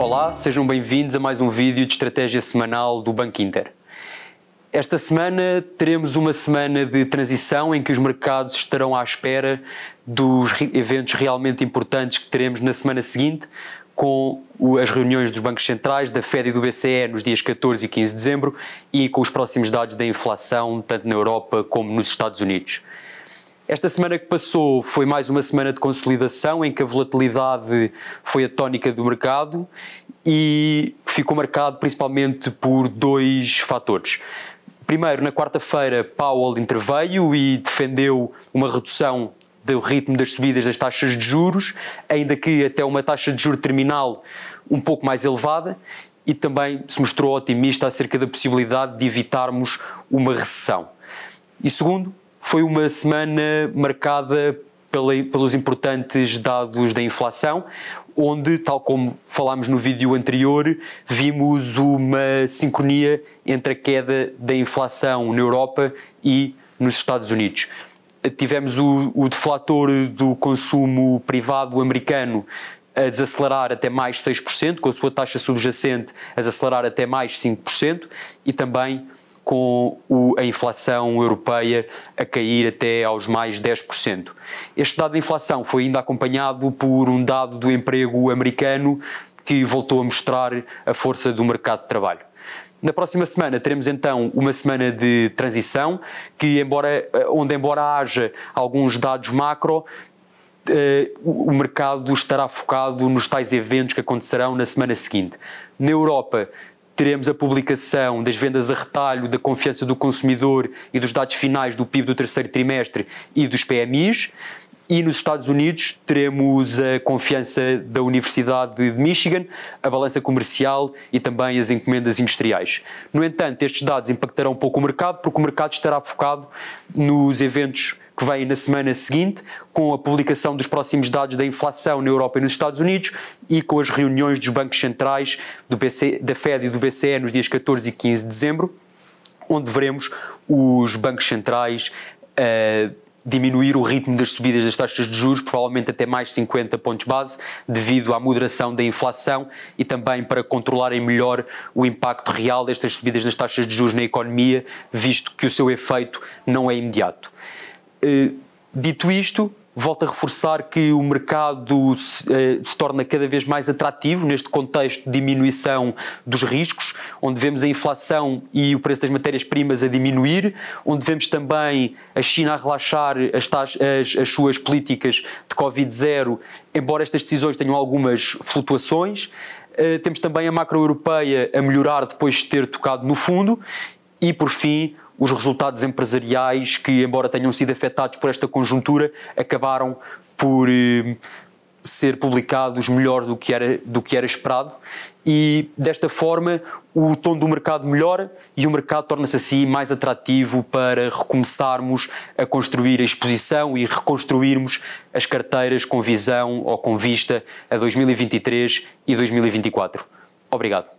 Olá, sejam bem-vindos a mais um vídeo de estratégia semanal do Banco Inter. Esta semana teremos uma semana de transição em que os mercados estarão à espera dos eventos realmente importantes que teremos na semana seguinte, com as reuniões dos bancos centrais, da Fed e do BCE nos dias 14 e 15 de dezembro e com os próximos dados da inflação, tanto na Europa como nos Estados Unidos. Esta semana que passou foi mais uma semana de consolidação em que a volatilidade foi a tónica do mercado e ficou marcado principalmente por dois fatores. Primeiro, na quarta-feira, Powell interveio e defendeu uma redução do ritmo das subidas das taxas de juros, ainda que até uma taxa de juro terminal um pouco mais elevada, e também se mostrou otimista acerca da possibilidade de evitarmos uma recessão. E segundo, foi uma semana marcada pela, pelos importantes dados da inflação, onde, tal como falámos no vídeo anterior, vimos uma sincronia entre a queda da inflação na Europa e nos Estados Unidos. Tivemos o, o deflator do consumo privado americano a desacelerar até mais 6%, com a sua taxa subjacente a desacelerar até mais 5%, e também com a inflação europeia a cair até aos mais 10%. Este dado de inflação foi ainda acompanhado por um dado do emprego americano que voltou a mostrar a força do mercado de trabalho. Na próxima semana teremos então uma semana de transição, que embora, eh, onde embora haja alguns dados macro, eh, o mercado estará focado nos tais eventos que acontecerão na semana seguinte. Na Europa teremos a publicação das vendas a retalho, da confiança do consumidor e dos dados finais do PIB do terceiro trimestre e dos PMIs. E nos Estados Unidos teremos a confiança da Universidade de Michigan, a balança comercial e também as encomendas industriais. No entanto, estes dados impactarão pouco o mercado, porque o mercado estará focado nos eventos que vem na semana seguinte, com a publicação dos próximos dados da inflação na Europa e nos Estados Unidos e com as reuniões dos bancos centrais do BC, da Fed e do BCE nos dias 14 e 15 de dezembro, onde veremos os bancos centrais. Uh, diminuir o ritmo das subidas das taxas de juros, provavelmente até mais 50 pontos base, devido à moderação da inflação e também para controlarem melhor o impacto real destas subidas das taxas de juros na economia, visto que o seu efeito não é imediato. Eh, dito isto, volto a reforçar que o mercado se, eh, se, torna cada vez mais atrativo neste contexto de diminuição dos riscos, onde vemos a inflação e o preço das matérias-primas a diminuir, onde vemos também a China a relaxar as, tais, as, as suas políticas de Covid-0, embora estas decisões tenham algumas flutuações. Eh, temos também a macro-europeia a melhorar depois de ter tocado no fundo e, por fim, os resultados empresariais que, embora tenham sido afetados por esta conjuntura, acabaram por eh, ser publicados melhor do que, era, do que era esperado e desta forma o tom do mercado melhora e o mercado torna-se assim mais atrativo para recomeçarmos a construir a exposição e reconstruirmos as carteiras com visão ou com vista a 2023 e 2024. Obrigado.